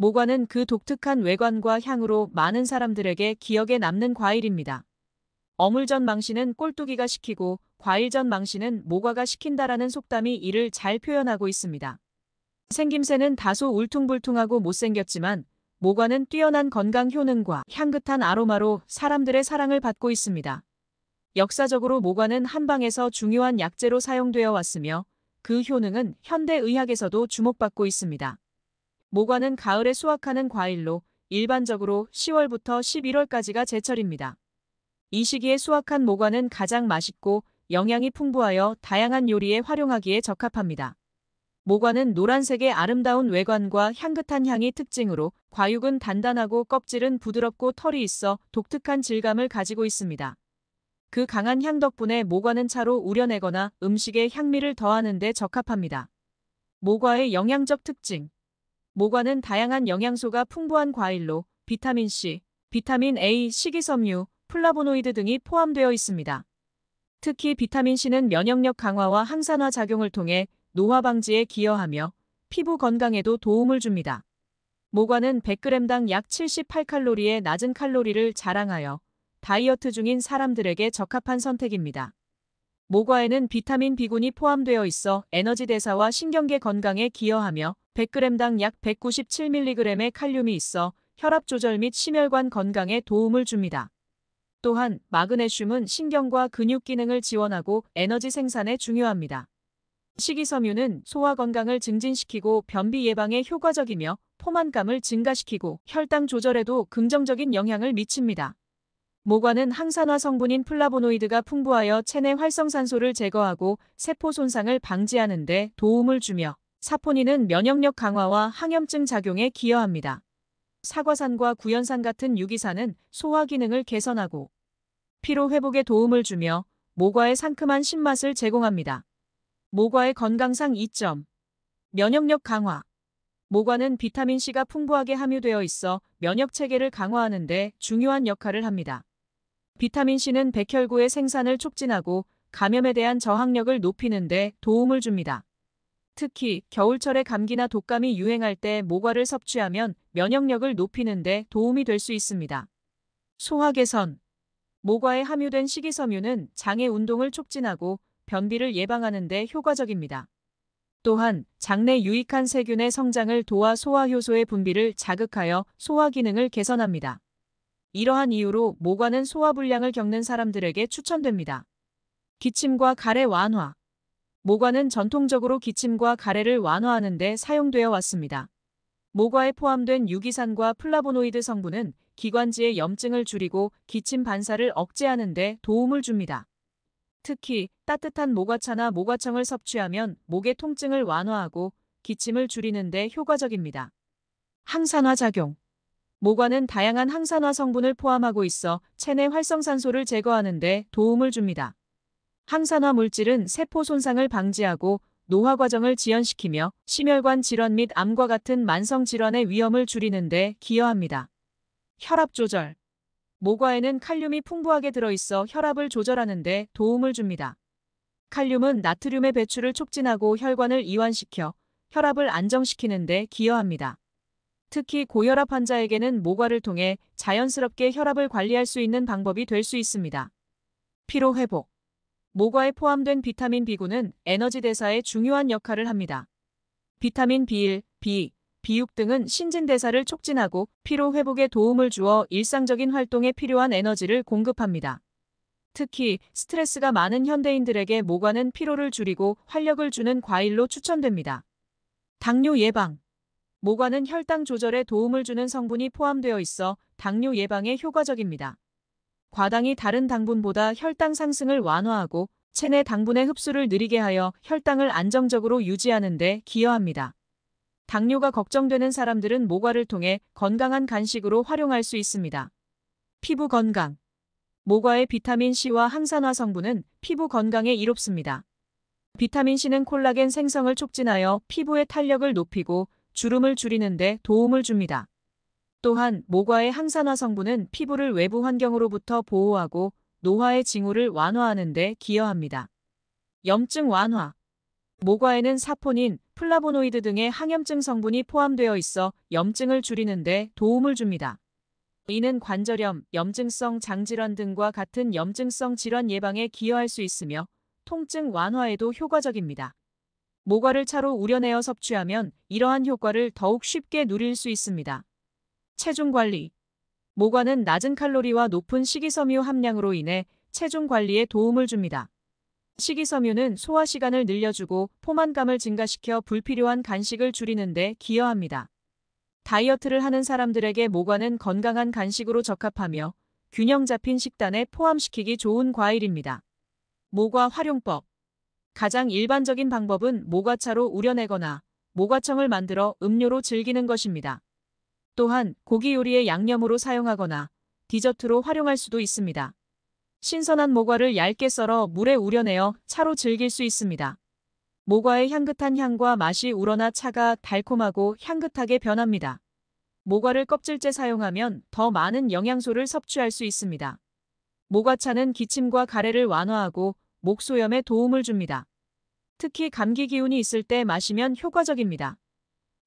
모과는 그 독특한 외관과 향으로 많은 사람들에게 기억에 남는 과일입니다. 어물전 망신은 꼴뚜기가 시키고 과일전 망신은 모과가 시킨다라는 속담이 이를 잘 표현하고 있습니다. 생김새는 다소 울퉁불퉁하고 못생겼지만 모과는 뛰어난 건강 효능과 향긋한 아로마로 사람들의 사랑을 받고 있습니다. 역사적으로 모과는 한방에서 중요한 약재로 사용되어 왔으며 그 효능은 현대의학에서도 주목받고 있습니다. 모과는 가을에 수확하는 과일로 일반적으로 10월부터 11월까지가 제철입니다. 이 시기에 수확한 모과는 가장 맛있고 영양이 풍부하여 다양한 요리에 활용하기에 적합합니다. 모과는 노란색의 아름다운 외관과 향긋한 향이 특징으로 과육은 단단하고 껍질은 부드럽고 털이 있어 독특한 질감을 가지고 있습니다. 그 강한 향 덕분에 모과는 차로 우려내거나 음식에 향미를 더하는 데 적합합니다. 모과의 영양적 특징 모과는 다양한 영양소가 풍부한 과일로 비타민C, 비타민 A, 식이섬유, 플라보노이드 등이 포함되어 있습니다. 특히 비타민C는 면역력 강화와 항산화 작용을 통해 노화 방지에 기여하며 피부 건강에도 도움을 줍니다. 모과는 100g당 약 78칼로리의 낮은 칼로리를 자랑하여 다이어트 중인 사람들에게 적합한 선택입니다. 모과에는 비타민 B군이 포함되어 있어 에너지 대사와 신경계 건강에 기여하며 100g당 약 197mg의 칼륨이 있어 혈압 조절 및 심혈관 건강에 도움을 줍니다. 또한 마그네슘은 신경과 근육 기능을 지원하고 에너지 생산에 중요합니다. 식이섬유는 소화 건강을 증진시키고 변비 예방에 효과적이며 포만감을 증가시키고 혈당 조절에도 긍정적인 영향을 미칩니다. 모과는 항산화 성분인 플라보노이드가 풍부하여 체내 활성산소를 제거하고 세포 손상을 방지하는 데 도움을 주며 사포닌은 면역력 강화와 항염증 작용에 기여합니다. 사과산과 구연산 같은 유기산은 소화 기능을 개선하고 피로 회복에 도움을 주며 모과의 상큼한 신맛을 제공합니다. 모과의 건강상 이점 면역력 강화 모과는 비타민C가 풍부하게 함유되어 있어 면역체계를 강화하는 데 중요한 역할을 합니다. 비타민C는 백혈구의 생산을 촉진하고 감염에 대한 저항력을 높이는 데 도움을 줍니다. 특히 겨울철에 감기나 독감이 유행할 때 모과를 섭취하면 면역력을 높이는 데 도움이 될 수 있습니다. 소화 개선 모과에 함유된 식이섬유는 장의 운동을 촉진하고 변비를 예방하는 데 효과적입니다. 또한 장내 유익한 세균의 성장을 도와 소화효소의 분비를 자극하여 소화 기능을 개선합니다. 이러한 이유로 모과는 소화 불량을 겪는 사람들에게 추천됩니다. 기침과 가래 완화 모과는 전통적으로 기침과 가래를 완화하는 데 사용되어 왔습니다. 모과에 포함된 유기산과 플라보노이드 성분은 기관지의 염증을 줄이고 기침 반사를 억제하는 데 도움을 줍니다. 특히 따뜻한 모과차나 모과청을 섭취하면 목의 통증을 완화하고 기침을 줄이는 데 효과적입니다. 항산화 작용 모과는 다양한 항산화 성분을 포함하고 있어 체내 활성산소를 제거하는 데 도움을 줍니다. 항산화 물질은 세포 손상을 방지하고 노화 과정을 지연시키며 심혈관 질환 및 암과 같은 만성 질환의 위험을 줄이는 데 기여합니다. 혈압 조절 모과에는 칼륨이 풍부하게 들어있어 혈압을 조절하는 데 도움을 줍니다. 칼륨은 나트륨의 배출을 촉진하고 혈관을 이완시켜 혈압을 안정시키는 데 기여합니다. 특히 고혈압 환자에게는 모과를 통해 자연스럽게 혈압을 관리할 수 있는 방법이 될 수 있습니다. 피로 회복 모과에 포함된 비타민 b 9은 에너지 대사에 중요한 역할을 합니다. 비타민 B1, B, B6 등은 신진 대사를 촉진하고 피로 회복에 도움을 주어 일상적인 활동에 필요한 에너지를 공급합니다. 특히 스트레스가 많은 현대인들에게 모과는 피로를 줄이고 활력을 주는 과일로 추천됩니다. 당뇨 예방 모과는 혈당 조절에 도움을 주는 성분이 포함되어 있어 당뇨 예방에 효과적입니다. 과당이 다른 당분보다 혈당 상승을 완화하고 체내 당분의 흡수를 느리게 하여 혈당을 안정적으로 유지하는 데 기여합니다. 당뇨가 걱정되는 사람들은 모과를 통해 건강한 간식으로 활용할 수 있습니다. 피부 건강 모과의 비타민C와 항산화 성분은 피부 건강에 이롭습니다. 비타민C는 콜라겐 생성을 촉진하여 피부의 탄력을 높이고 주름을 줄이는 데 도움을 줍니다. 또한 모과의 항산화 성분은 피부를 외부 환경으로부터 보호하고 노화의 징후를 완화하는 데 기여합니다. 염증 완화 모과에는 사포닌, 플라보노이드 등의 항염증 성분이 포함되어 있어 염증을 줄이는 데 도움을 줍니다. 이는 관절염, 염증성 장질환 등과 같은 염증성 질환 예방에 기여할 수 있으며 통증 완화에도 효과적입니다. 모과를 차로 우려내어 섭취하면 이러한 효과를 더욱 쉽게 누릴 수 있습니다. 체중 관리 모과는 낮은 칼로리와 높은 식이섬유 함량으로 인해 체중 관리에 도움을 줍니다. 식이섬유는 소화 시간을 늘려주고 포만감을 증가시켜 불필요한 간식을 줄이는 데 기여합니다. 다이어트를 하는 사람들에게 모과는 건강한 간식으로 적합하며 균형 잡힌 식단에 포함시키기 좋은 과일입니다. 모과 활용법 가장 일반적인 방법은 모과차로 우려내거나 모과청을 만들어 음료로 즐기는 것입니다. 또한 고기 요리의 양념으로 사용하거나 디저트로 활용할 수도 있습니다. 신선한 모과를 얇게 썰어 물에 우려내어 차로 즐길 수 있습니다. 모과의 향긋한 향과 맛이 우러나 차가 달콤하고 향긋하게 변합니다. 모과를 껍질째 사용하면 더 많은 영양소를 섭취할 수 있습니다. 모과차는 기침과 가래를 완화하고 목소염에 도움을 줍니다. 특히 감기 기운이 있을 때 마시면 효과적입니다.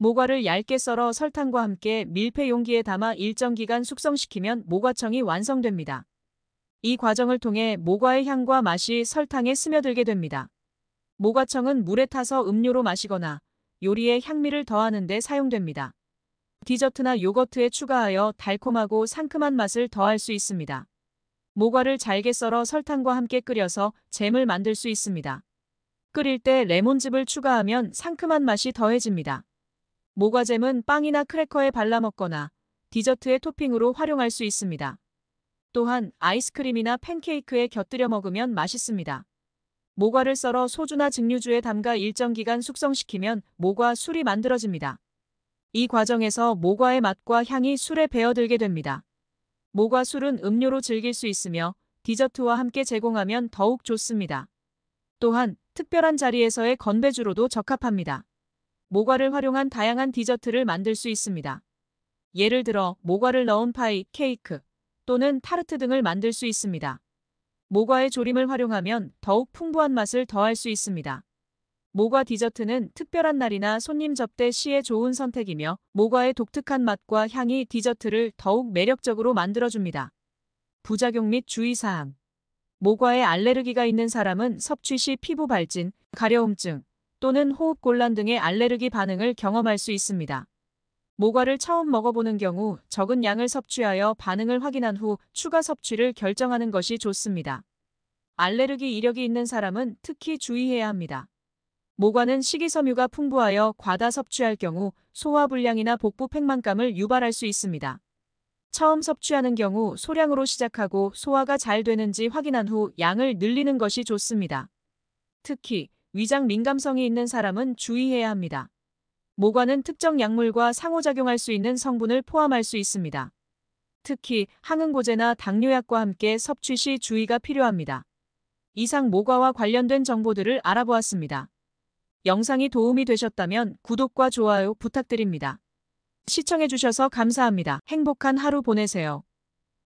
모과를 얇게 썰어 설탕과 함께 밀폐 용기에 담아 일정 기간 숙성시키면 모과청이 완성됩니다. 이 과정을 통해 모과의 향과 맛이 설탕에 스며들게 됩니다. 모과청은 물에 타서 음료로 마시거나 요리에 향미를 더하는 데 사용됩니다. 디저트나 요거트에 추가하여 달콤하고 상큼한 맛을 더할 수 있습니다. 모과를 잘게 썰어 설탕과 함께 끓여서 잼을 만들 수 있습니다. 끓일 때 레몬즙을 추가하면 상큼한 맛이 더해집니다. 모과잼은 빵이나 크래커에 발라 먹거나 디저트의 토핑으로 활용할 수 있습니다. 또한 아이스크림이나 팬케이크에 곁들여 먹으면 맛있습니다. 모과를 썰어 소주나 증류주에 담가 일정 기간 숙성시키면 모과 술이 만들어집니다. 이 과정에서 모과의 맛과 향이 술에 배어들게 됩니다. 모과 술은 음료로 즐길 수 있으며 디저트와 함께 제공하면 더욱 좋습니다. 또한 특별한 자리에서의 건배주로도 적합합니다. 모과를 활용한 다양한 디저트를 만들 수 있습니다. 예를 들어 모과를 넣은 파이, 케이크 또는 타르트 등을 만들 수 있습니다. 모과의 조림을 활용하면 더욱 풍부한 맛을 더할 수 있습니다. 모과 디저트는 특별한 날이나 손님 접대 시에 좋은 선택이며 모과의 독특한 맛과 향이 디저트를 더욱 매력적으로 만들어줍니다. 부작용 및 주의사항 모과에 알레르기가 있는 사람은 섭취 시 피부 발진, 가려움증, 또는 호흡곤란 등의 알레르기 반응을 경험할 수 있습니다. 모과를 처음 먹어보는 경우 적은 양을 섭취하여 반응을 확인한 후 추가 섭취를 결정하는 것이 좋습니다. 알레르기 이력이 있는 사람은 특히 주의해야 합니다. 모과는 식이섬유가 풍부하여 과다 섭취할 경우 소화불량이나 복부 팽만감을 유발할 수 있습니다. 처음 섭취하는 경우 소량으로 시작하고 소화가 잘 되는지 확인한 후 양을 늘리는 것이 좋습니다. 특히 위장 민감성이 있는 사람은 주의해야 합니다. 모과는 특정 약물과 상호작용할 수 있는 성분을 포함할 수 있습니다. 특히 항응고제나 당뇨약과 함께 섭취 시 주의가 필요합니다. 이상 모과와 관련된 정보들을 알아보았습니다. 영상이 도움이 되셨다면 구독과 좋아요 부탁드립니다. 시청해주셔서 감사합니다. 행복한 하루 보내세요.